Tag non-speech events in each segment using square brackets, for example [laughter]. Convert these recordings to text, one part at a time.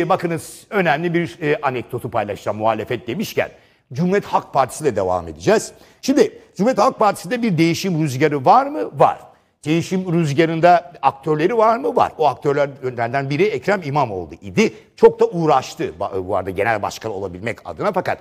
E, bakınız önemli bir e, anekdotu paylaşacağım muhalefet demişken. Cumhuriyet Halk Partisi ile devam edeceğiz. Şimdi Cumhuriyet Halk Partisi'nde bir değişim rüzgarı var mı? Var. Değişim rüzgarında aktörleri var mı? Var. O aktörlerden biri Ekrem İmamoğlu idi. Çok da uğraştı e, bu arada genel başkan olabilmek adına fakat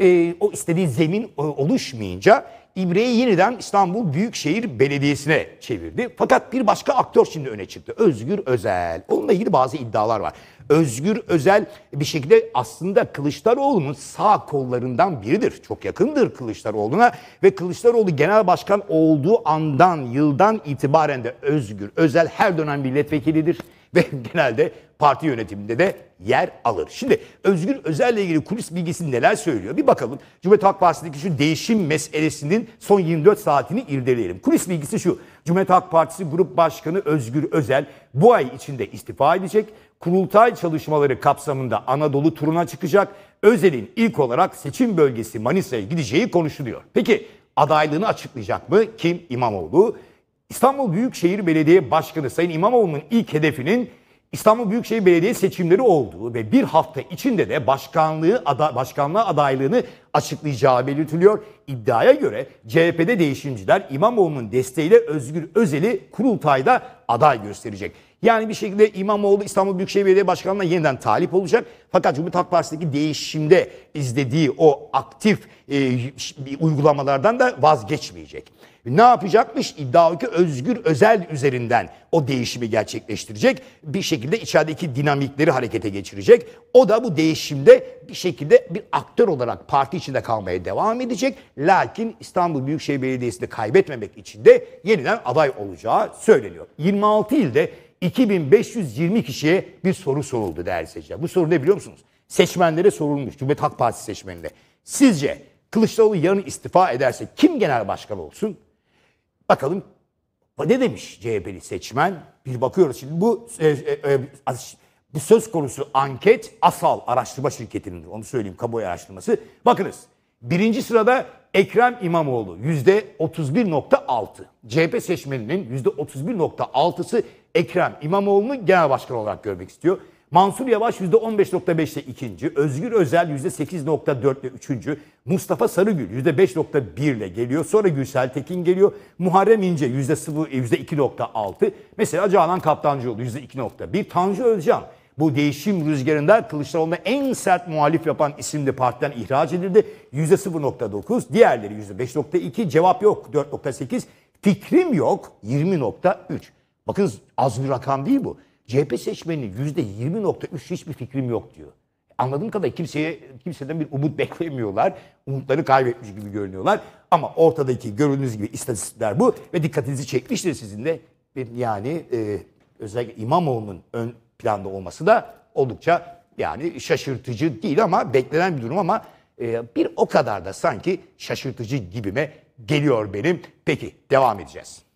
e, o istediği zemin e, oluşmayınca İbre'yi yeniden İstanbul Büyükşehir Belediyesi'ne çevirdi. Fakat bir başka aktör şimdi öne çıktı. Özgür Özel. Onunla ilgili bazı iddialar var. Özgür Özel bir şekilde aslında Kılıçdaroğlu'nun sağ kollarından biridir. Çok yakındır Kılıçdaroğlu'na ve Kılıçdaroğlu genel başkan olduğu andan, yıldan itibaren de Özgür Özel her dönem milletvekilidir. [laughs] ve genelde parti yönetiminde de yer alır. Şimdi Özgür Özel ile ilgili kulis bilgisi neler söylüyor? Bir bakalım. Cumhuriyet Halk Partisi'ndeki şu değişim meselesinin son 24 saatini irdeleyelim. Kulis bilgisi şu. Cumhuriyet Halk Partisi Grup Başkanı Özgür Özel bu ay içinde istifa edecek. Kurultay çalışmaları kapsamında Anadolu turuna çıkacak. Özel'in ilk olarak seçim bölgesi Manisa'ya gideceği konuşuluyor. Peki adaylığını açıklayacak mı? Kim? İmamoğlu. İstanbul Büyükşehir Belediye Başkanı Sayın İmamoğlu'nun ilk hedefinin İstanbul Büyükşehir Belediye seçimleri olduğu ve bir hafta içinde de başkanlığı ada, başkanlığa adaylığını açıklayacağı belirtiliyor. İddiaya göre CHP'de değişimciler İmamoğlu'nun desteğiyle Özgür Özel'i kurultayda aday gösterecek. Yani bir şekilde İmamoğlu İstanbul Büyükşehir Belediye Başkanlığı'na yeniden talip olacak. Fakat Cumhuriyet Halk Partisi'ndeki değişimde izlediği o aktif e, uygulamalardan da vazgeçmeyecek. Ne yapacakmış? İddia o ki Özgür Özel üzerinden o değişimi gerçekleştirecek. Bir şekilde içerideki dinamikleri harekete geçirecek. O da bu değişimde bir şekilde bir aktör olarak parti içinde kalmaya devam edecek. Lakin İstanbul Büyükşehir Belediyesi'ni kaybetmemek için de yeniden aday olacağı söyleniyor. 26 ilde 2520 kişiye bir soru soruldu değerli seyirciler. Bu soru ne biliyor musunuz? Seçmenlere sorulmuş. Cumhuriyet Halk Partisi seçmenine. Sizce Kılıçdaroğlu yarın istifa ederse kim genel başkan olsun? Bakalım ne demiş CHP'li seçmen? Bir bakıyoruz şimdi bu e, e, e bu söz konusu anket Asal araştırma şirketinin onu söyleyeyim kamuoyu araştırması. Bakınız birinci sırada Ekrem İmamoğlu yüzde %31.6. CHP seçmeninin yüzde %31.6'sı Ekrem İmamoğlu'nu genel başkan olarak görmek istiyor. Mansur Yavaş %15.5 ile ikinci, Özgür Özel %8.4 ile üçüncü, Mustafa Sarıgül %5.1 ile geliyor. Sonra Gülsel Tekin geliyor. Muharrem İnce %2.6. Mesela Canan Kaptancıoğlu %2.1. Tanju Özcan bu değişim rüzgarında Kılıçdaroğlu'na en sert muhalif yapan isim de partiden ihraç edildi. %0.9, diğerleri %5.2, cevap yok 4.8, fikrim yok 20.3. Bakın az bir rakam değil bu. CHP seçmeninin %20.3 hiçbir fikrim yok diyor. Anladığım kadarıyla kimseye, kimseden bir umut [laughs] beklemiyorlar. Umutları kaybetmiş gibi görünüyorlar. Ama ortadaki gördüğünüz gibi istatistikler bu. Ve dikkatinizi çekmiştir sizin de. Yani e, özellikle İmamoğlu'nun ön planda olması da oldukça yani şaşırtıcı değil ama beklenen bir durum ama e, bir o kadar da sanki şaşırtıcı gibime geliyor benim. Peki devam edeceğiz.